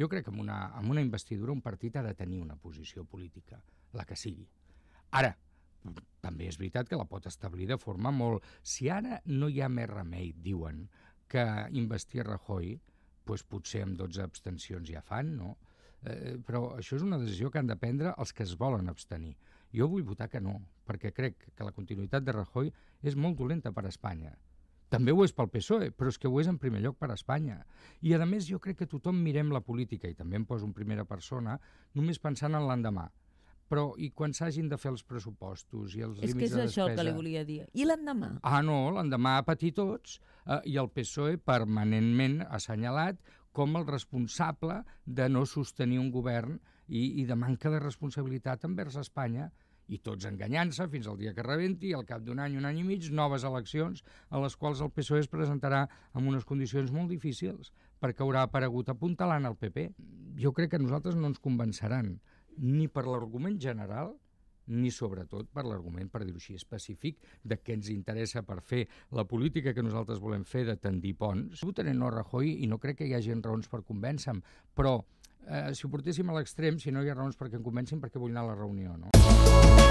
Jo crec que amb una, amb una investidura un partit ha de tenir una posició política, la que sigui. Ara, també és veritat que la pot establir de forma molt... Si ara no hi ha més remei, diuen, que investir Rajoy, doncs potser amb 12 abstencions ja fan, no? Eh, eh, però això és una decisió que han de prendre els que es volen abstenir. Jo vull votar que no, perquè crec que la continuïtat de Rajoy és molt dolenta per a Espanya també ho és pel PSOE, però és que ho és en primer lloc per Espanya. I a més jo crec que tothom mirem la política, i també em poso en primera persona, només pensant en l'endemà. Però i quan s'hagin de fer els pressupostos i els límits de despesa... És que és això despesa... que li volia dir. I l'endemà? Ah, no, l'endemà a patir tots eh, i el PSOE permanentment assenyalat com el responsable de no sostenir un govern i, i de manca de responsabilitat envers Espanya i tots enganyant-se fins al dia que rebenti i al cap d'un any, un any i mig, noves eleccions a les quals el PSOE es presentarà amb unes condicions molt difícils perquè haurà aparegut apuntalant el PP. Jo crec que nosaltres no ens convenceran ni per l'argument general ni sobretot per l'argument, per dir-ho així, específic de què ens interessa per fer la política que nosaltres volem fer de tendir ponts. Votaré no a Rajoy i no crec que hi hagi raons per convèncer-me, però eh, si ho portéssim a l'extrem, si no hi ha raons perquè em convencin, perquè vull anar a la reunió, no?